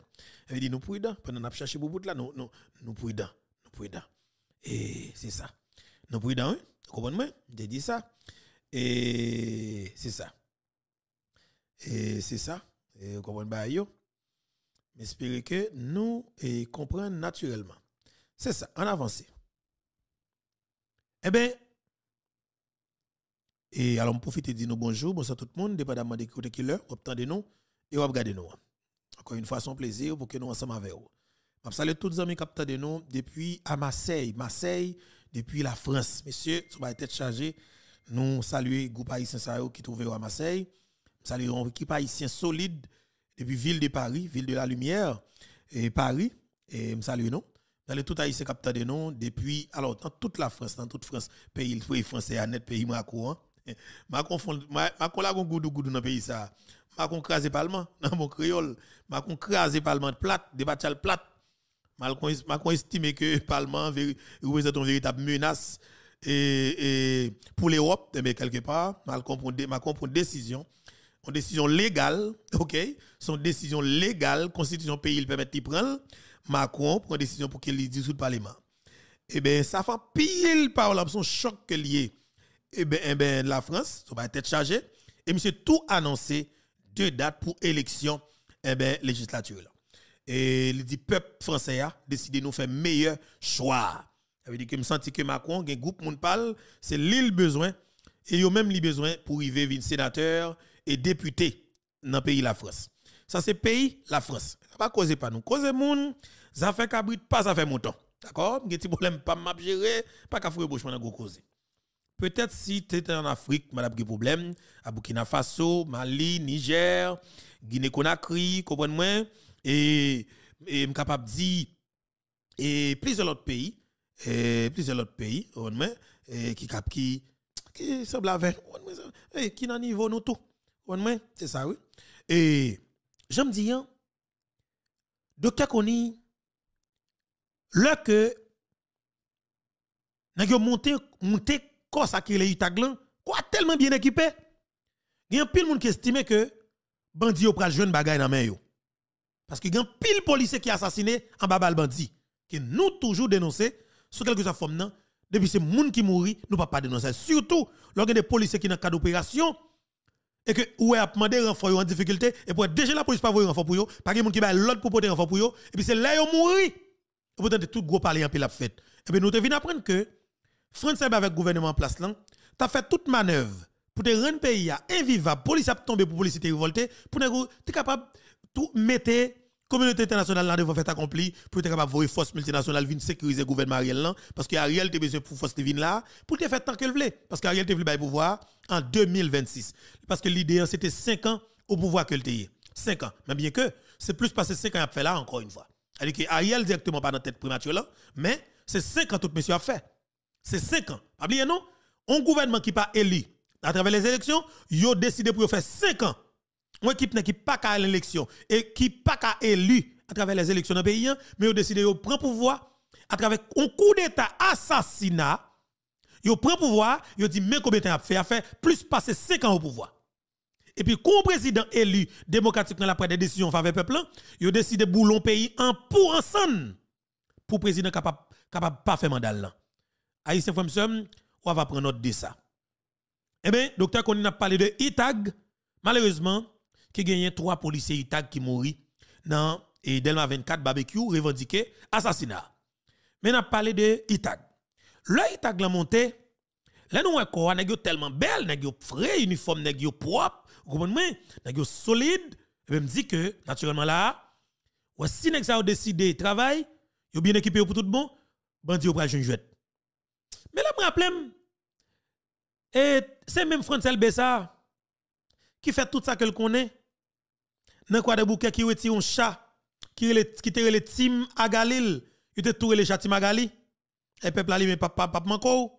Il nous prudents pendant a cherché là non nous prudents nous prudents. Et c'est ça. Nous prudents, Vous comprenez J'ai dit ça. Et c'est ça. Et c'est ça. Et vous comprenez bien bah, yo. J'espère que nous comprenons naturellement. C'est ça, en avance. Eh bien, et alors, profiter de dire nous bonjour, bonsoir tout le monde, dépendamment de qui qui l'heure, de nous et regardez nous. Encore une fois, un plaisir pour que nous ensemble avec vous. Je salue tous les amis qui de nous depuis à Marseille, Marseille, depuis la France. Messieurs, sur vas tête chargé. Nous saluons le groupe haïtien qui trouve à Marseille. Saluons salue l'équipe haïtienne solide depuis ville de Paris, ville de la lumière et Paris. Et je salue nous dans le tout haïtien capteur de nous depuis alors dans toute la France dans toute France pays français à net pays Macron hein. *laughs* ma confond ma goudou goudou dans pays ça ma parlement *laughs* dans mon créole ma con craser parlement plate débat plate Ma estime que parlement représente une véritable menace et, pour l'Europe mais eh quelque part une décision une décision légale OK son décision légale constitution pays il permet de prendre Macron prend décision pour qu'il dissout le Parlement. Eh bien, ça fait pile par là, son choc que lié. Eh bien, eh ben, la France, ça va être chargé. Et monsieur tout annoncé deux dates pour élection eh ben législature. Et il dit peuple français a ah, décidé de nous faire meilleur choix. Ça veut dire que je sens que Macron, un groupe monde parle, c'est l'île besoin. Et a même le besoin pour y venir sénateur et député dans le pays de la France. Ça, c'est pays, la France. Ça va causer pas nous. Causer monde. Ça fait cabrit pas ça fait montant. D'accord J'ai petit problème pas m'a gérer, pas qu'à fouiller bouche dans gros cause. Peut-être si tu étais en Afrique, madame des problème, à Burkina Faso, Mali, Niger, Guinée-Conakry, comprenez-moi et et capable dire et plusieurs autres pays, et plusieurs autres pays, et qui cap qui qui semble avec et qui n'a niveau nous tout. C'est ça oui. Et j'aime dire docteur Koni Lorsque nous avons monté, monté corps ça qui les Utaglan, quoi tellement bien équipé, il y a pile monde qui estime que bandi au pral jeune bagaille dans main yo. Parce qu'il y a pile policiers qui assassiné en babal bandi. que nous toujours dénoncer sous quelque sa forme nan, depuis c'est monde qui mourit, nous pas pas dénoncer. Surtout a des policiers qui dans cas d'opération et que ouais a demandé renfort en difficulté et pour déjà la police pas voyer renfort pour yo, pas de gens qui ont l'autre pour porter renfort pour yo et puis c'est là ont mouri. Et pourtant, tout gros parler en pile la fait. Et eh bien, nous devons apprendre que France avec le gouvernement en place tu as fait toute manœuvre pour te rendre pays invivable. Police a tomber pour police était pour Pour tu es capable tout mettre communauté internationale là devant fait accompli pour être capable de voir force multinationale venir sécuriser le gouvernement Ariel là. Parce qu'Ariel a besoin pour force de là, pour te faire tant qu'elle voulait. Parce qu'Ariel te voulait pouvoir en 2026. Parce que l'idée c'était 5 ans au pouvoir que qu'elle eu. 5 ans. Mais bien que c'est plus passé 5 ans à faire là encore une fois. C'est-à-dire Ariel directement pas dans la tête primature là, mais c'est 5 ans tout monsieur a fait. C'est 5 ans. Pas oublier non, un gouvernement qui pas élu à travers les élections, il a décidé pour faire 5 ans. Une équipe qui pas qu'à l'élection et qui pas qu'à élu à travers les élections dans le pays, hein, mais il a décidé de prendre pouvoir à travers un coup d'état assassinat. Il prend pouvoir, il dit mais combien de temps a fait, a fait plus passer 5 ans au pouvoir. Et puis, quand président élu démocratiquement après des décisions en faveur peuple, il a décidé de boulon pays en pour ensemble pour président capable capable pas faire mandat là. Haïtien on va prendre note de ça. Eh bien, docteur quand on a parlé de Itag, malheureusement, qui gagné trois policiers Itag qui mourent dans et Delma 24 barbecue revendiqué assassinat. Mais on a parlé de Itag. Le Itag l'a monté, là nous on tellement belle, nèg yo frais, uniforme nèg propre comprenez-moi, nèg solide et me dit que naturellement là voici si nèg décidé travail, yo bien équipé pour tout bon, bandi yo pral jouet. Mais là me rappelle et c'est même Francel Bessa qui fait tout ça que le connaît. Dans quoi de bouquet qui retire un chat qui qui le team à Galil, il était tout le chat team à Galil. Et peuple ali mais papa pas pas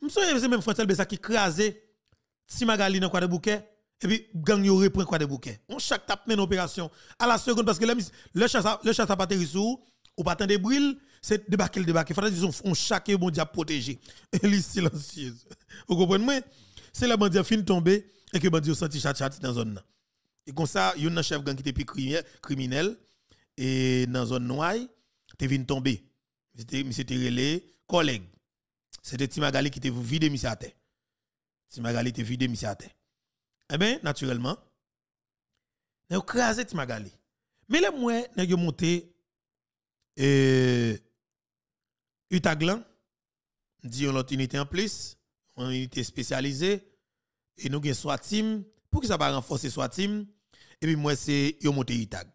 me souviens, c'est même Francel Bessa qui crasé Timagali à Galil dans quoi de bouquet et puis gang yo reprend quoi des bouquins. On chaque tape une opération à la seconde parce que le chasse le pas terri, sous ou pas tant de bril, c'est débarquer le débarquer. Faut dire on chaque bon à protéger *laughs* Elle est silencieuse. Vous comprenez moi C'est la bandit fin tomber et que bandit senti chat chat dans zone Et comme ça, il y a un chef gang qui était criminel et dans zone noire, t'es venu tomber. C'était relé collègue. C'était Timagali qui était vidé mis à terre. Timagali était vide mis à terre. Eh bien, naturellement, nous avons crasé Timagali. Mais le mois, nous avons monté euh, Utaglan, dit une unité en plus, une unité spécialisée, et nous avons soit team, pour que ça va renforcer soit team, et puis moi, c'est yo monté Utag.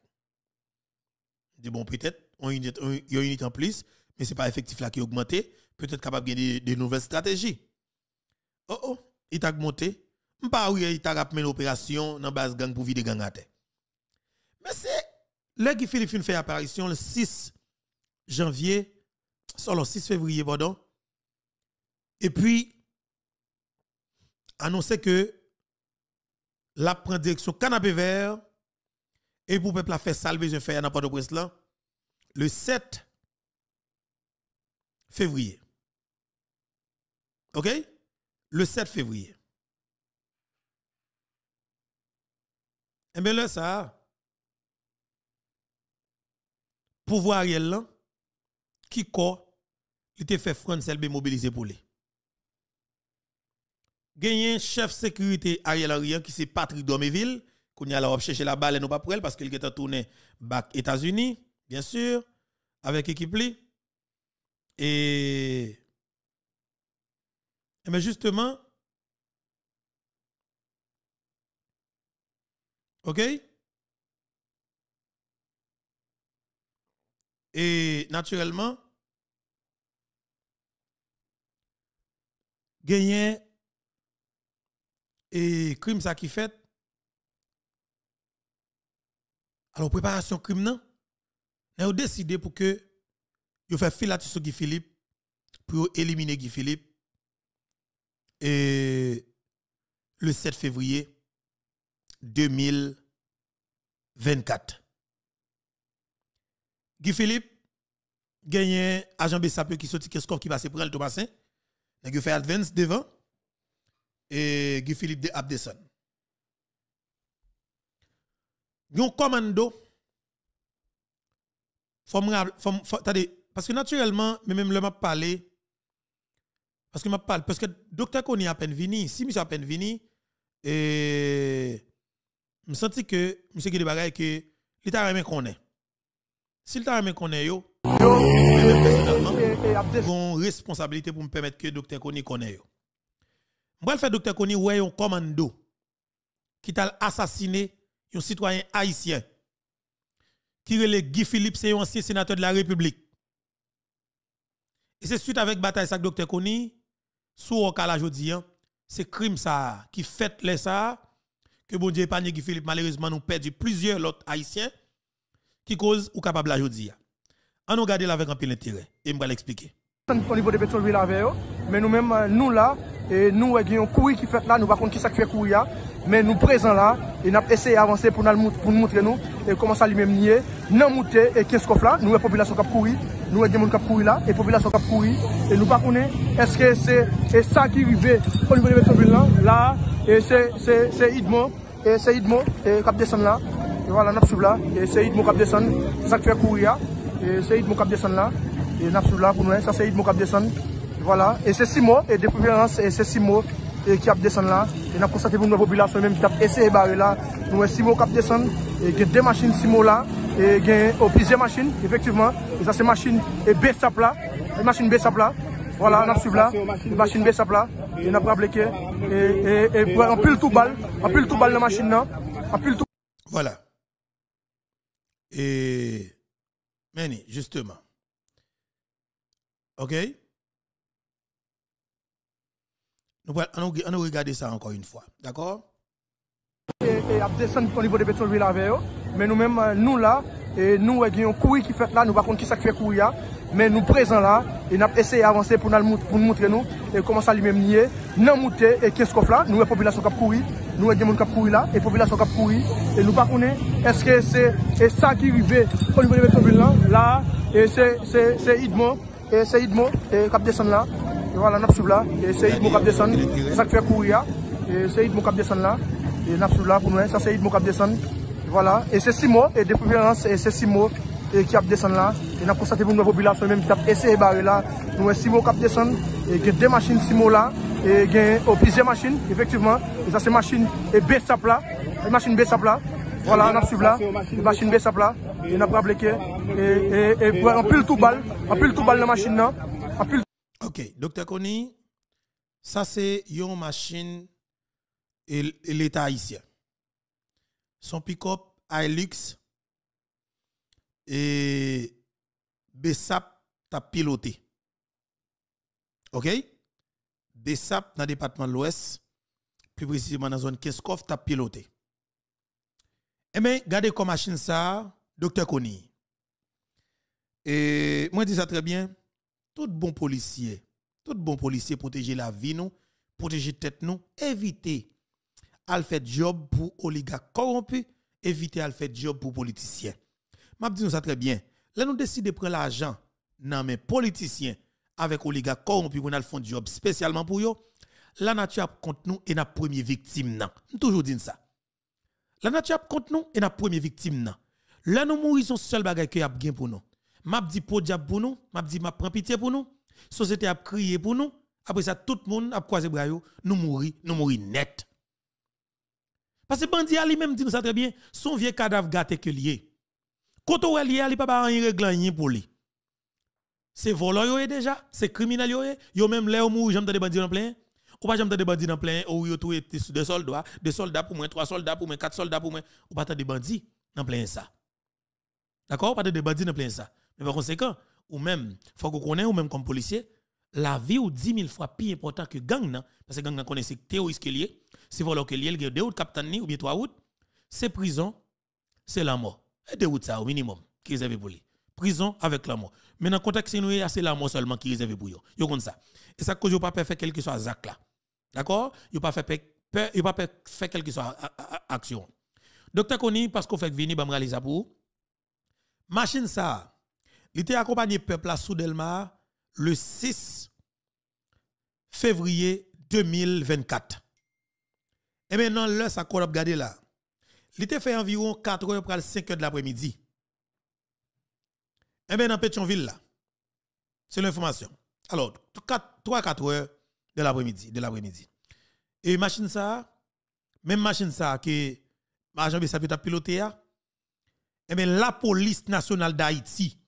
Dit bon, peut-être, on une unité en plus, mais ce n'est pas effectif là qui est augmenté, peut-être capable de gagner de nouvelles stratégies. Oh oh, Utag monté, Mpa ouye ita rap men dans nan base gang pour vide gang ate. Mais c'est le ki Filipine fait apparition le 6 janvier, selon le 6 février, pardon, et puis annoncer que la prend direction canapé vert et pou peuple a ça, salbe je fais nan Port-au-Prince lan, le 7 février. OK Le 7 février. Eh bien, là, ça, pouvoir Ariel, là, qui co il te fait France LB mobiliser pour lui. Gagné chef sécurité Ariel Henry hein, qui c'est Patrick Doméville, qu'on a là chercher la balle et non pas pour elle parce qu'il est tourné back États-Unis, bien sûr, avec léquipe li. Et mais eh justement, OK? Et naturellement, gagné et crime ça qui fait. Alors, préparation crime, non? Nous décidé pour que vous fait fil sur Guy Philippe pour éliminer Guy Philippe. Et le 7 février 2000. 24. Guy Philippe, gagné agent Bessapio qui sortit score qui passe pour le Thomasin. Il fait advance devant. Et Guy Philippe de Abdeson. Yon commando. parce que naturellement, même le m'a parlé. Parce que m'a parlé. Parce que docteur Kony à peine vini. Si monsieur à peine vini. Et me sens que monsieur qui que l'état remet qu'on est si l'état remet qu'on est yo a une responsabilité pour me permettre que docteur Koni connaît yo moi faire docteur Koni ouais un commando qui t'a assassiné un citoyen haïtien qui le Guy Philippe c'est un ancien sénateur de la République et c'est suite avec bataille le docteur Koni sous au cas hein, c'est crime ça qui fait les ça que bon Dieu épargne Guy Philippe, malheureusement, nous perdu plusieurs autres haïtiens qui causent ou capables la ah, On nous garder là avec un pile d'intérêt et je vais l'expliquer. Au niveau de Pétrole, mais nous-mêmes, euh, nous là, E nou e genyon koui ki fet la, nou bakon ki sak fye koui la Men nou prezant la E nap ese avanse pou nou moutre nou E koman sa li menm nye Nan moutre, e kens kof la, nou e popilasyon kap koui Nou e genyon kap koui la, e popilasyon kap koui E nou bakon e, eske se E sa ki vive, olive vive koui la La, e se idmo E se idmo, e kap desen la E wala nap sou la, e se idmo kap desen Sak fye koui la E se idmo kap desen la E nap sou la, pou nou e, sa se idmo kap desen voilà et c'est six mois et depuis premières c'est six mots et qui a descendu là et on a constaté pour la population même qui a essayé barrer là nous avons six mots qui a descendu et il y a deux machines six mots là et il y a machines effectivement et ça c'est machine et bestap là et machine à là voilà on a suivi là une machine à là et on a pas et et on pile tout balle on pile tout balle la machine là on pile tout voilà et mani justement ok on va regarder ça encore une fois. D'accord et à descendre au niveau de Pétrolville avec eux. Mais nous-mêmes, euh, nous là, et nous avons courir qui fait là, nous ne savons pas qui ça fait courir. Hein. Mais nous présents là, et nous avons essayé d'avancer pour nous, montrer nous, et comment ça lui-même nier. Nous monter et qu'est-ce qu'on fait là, nous avons population qui courir, nous avons des gens qui courir là, et population qui courir. Et nous ne savons pas, est-ce que c'est ça qui arrive au niveau de Pétrolville là, là, et c'est Idmo, et c'est Idmo, et qui descend là. Vola, nap souv la, se it mou kap desan, sa kwe kou ya, se it mou kap desan la, nap souv la pou nou, sa se it mou kap desan. Vola, se simo, depo verans, se simo, se kap desan la, nap konsatevoun wavou bilas, se mèm ki tap ese e bavé la. Nou se simo kap desan, ge de machin simo la, gen, ou pise machin, efektivman, sa se machin, e besap la, e machin besap la. Vola, nap souv la, e machin besap la, nap rab lekè, e, e, epil tou bal, epil tou bal la machin nan. Ok, docteur Kony, ça c'est une machine et l'État haïtien. Son pick-up Hilux et BESAP, t'a piloté. Ok? BESAP, dans le département de l'Ouest, plus précisément dans la zone Keskov, t'a piloté. Eh bien, regardez comme machine ça, docteur Kony. Et moi, je dis ça très bien tout bon policier, tout bon policier protéger la vie nous, protéger tête nous, éviter à faire job pour oligarques corrompus, éviter à faire job pour politiciens. M'a dit nous ça très bien. Là nous décidons de prendre l'argent dans les politiciens avec oligarques corrompus pour font un job spécialement pour eux. La nature contre nous et la première victime Nous toujours dit ça. La nature contre nous et la première victime nan. Là nous mourons seul bagage que y a pour nous m'a dit pour diable pour nous, m'a dit m'a prend pitié pour nous. Société a crié pour nous. Après ça tout le monde a croisé bras nous mourir, nous mourir net. Parce que bandi a lui-même dit nous ça très bien, son vieux cadavre gâté que lié. Quand on lié, il pas rien réglant pour lui. C'est voleur déjà, c'est criminel yo, yo même là mourir, j'aime des bandits en plein. Ou pas j'aime des bandits en plein ou yo tout des soldats, des soldats pour moi, trois soldats pour moi, quatre soldats pour moi, ou pas des bandits en plein ça. D'accord, pas de bandits en plein ça. Mais par conséquent, ou même, faut qu'on connaisse, ou même comme policier, la vie ou 10 000 fois plus importante que gang, nan, parce que gang connaît c'est terroriste qui lié, c'est voilà qui lié, il y a deux ou ou bien trois autres, c'est prison, c'est la mort. Et deux ou ça au minimum qui avaient pour lui. Prison avec la mort. Mais dans le contexte, c'est la mort seulement qui réservé pour lui. Yo comme ça. Et ça cause pas faire quelque que soit Zach là. D'accord Yo pas faire peur, pas faire quelque que soit action. Docteur Koni parce qu'on fait venir bam réaliser pour machine ça il était accompagné peuple à Soudelma le 6 février 2024. Et maintenant, l'heure, ça qu'on a là. Il était fait environ 4 heures après 5 h de l'après-midi. Et maintenant, Pétionville là. C'est l'information. Alors, 3-4 heures de l'après-midi, de l'après-midi. Et machine ça, même machine ça que Marjan Bessapio à piloté, et hein. eh bien la police nationale d'Haïti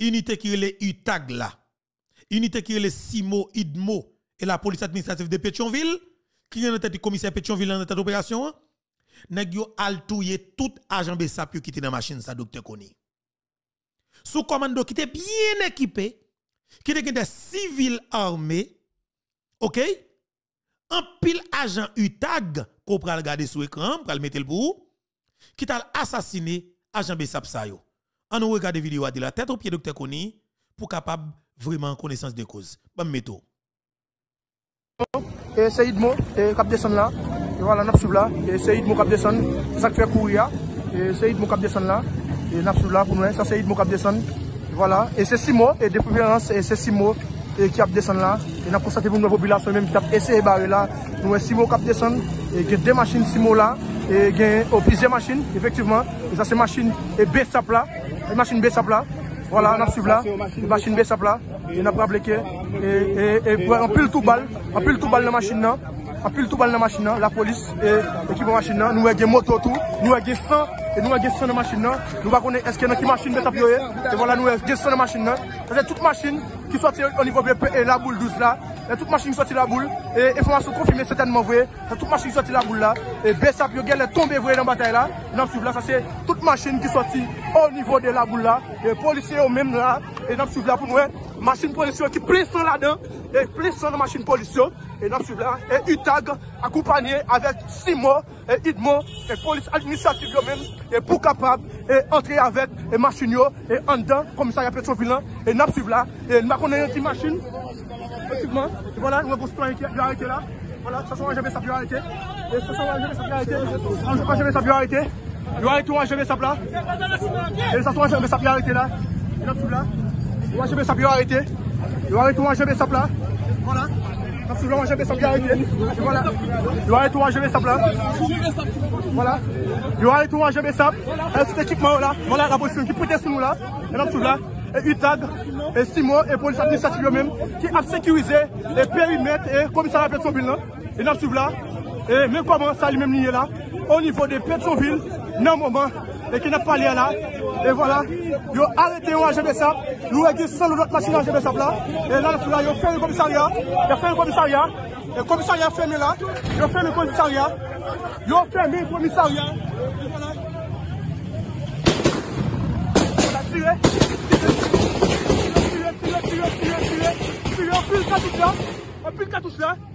unité qui est les UTAG là, unité qui est le SIMO, IDMO et la police administrative de Pétionville, qui est en tête du commissaire Pétionville en tête d'opération, n'a hein? yo altouye tout agent BSAP qui était dans la machine ça docteur Kony. Sous commando qui était bien équipé, qui était des civils armés, OK? Un pile agent UTAG qu'on pral regarder sur écran, le mettre le bout, qui a assassiné agent BSAP on nous regarde vidéo de la tête au pied docteur Koni pour capable vraiment connaissance des causes. Bon métaux. Et c'est Idmo, cap descend là. Et voilà, nous là. Et c'est Idmo cap descend. Ça fait courir. Hein. Et c'est Idmo cap descend là. Et nous là pour nous. Hein. Ça c'est Idmo cap descend. Voilà. Et c'est Simo. Et de préférence, et c'est Simo qui a descendu là. Et nous constaté pour la population même qui a essayé de barrer là. Nous avons Simo cap descend. Et que y a deux machines Simo là. Et il y a plusieurs machines, effectivement. Et ça c'est machine et Bestap là. E masjine bes ap la, wala an ap suv la, e masjine bes ap la, e nap ap leke, e an pli l tou bal, an pli l tou bal la masjine nan. A pil tou bal nan machin nan, la polis e ekipan machin nan, nou e gen mototou, nou e gen san, nou e gen san nan machin nan. Nou bako ne eske nan ki machin bet ap yo e, nou e gen san nan machin nan. Se se tout machin ki soti an nivou BPE la boule douz la, se tout machin ki soti la boule, e informasyon konfirmé setenman wè, se tout machin ki soti la boule la. E bes ap yo gen le tombe wè nan batay la, nanm sou vla, se se tout machin ki soti an nivou de la boule la, e polisye yo menm la, e nanm sou vla pou nou e machin polisyon ki ple son la dan, e ple son nan machin polisyon. et nous suivons là. Et UTAG accompagné avec six Simo et huit IDMO et police administrative même et pour capable et entrer avec et machine et en dedans commissariat Petroville et nous suivons là. Et nous avons une petite machine. Effectivement, voilà, nous avons un qui arrêté là. Voilà, ce soir, jamais ça peut arrêter. Et ça soir, jamais ça peut arrêter. Jamais ça peut arrêter. Nous arrêtons jamais ça là. Et ça sera jamais ça peut arrêter là. Et nous suivons là. Nous arrêtons jamais ça peut arrêter. Nous arrêtons jamais ça là. Voilà. Absolument, je vais sembler voilà, lui. Voilà. Yoare Toura, je vais sembler. Voilà. Yoare Toura, je vais sembler. Et cet équipement là, voilà la position qui prêtait sur nous là. Et là, tout là. Et Utag et SIMO, et police administrative même, qui a sécurisé les périmètres et commissariat de Pétionville là. Et là, suivre là. Et même comment ça lui-même est là, au niveau de Pétionville, non moment, et qui n'a pas lié là. Et voilà. Yo arete yo anje besap, yo rege sol ou not masina anje besap la E lan sou la yo fèm yon komissaria, yo fèm yon komissaria Komissaria fèm yon la, yo fèm yon komissaria Yo fèm yon komissaria Yo la tire, tire, tire, tire, tire, tire, tire, tire Anpil katous la, anpil katous la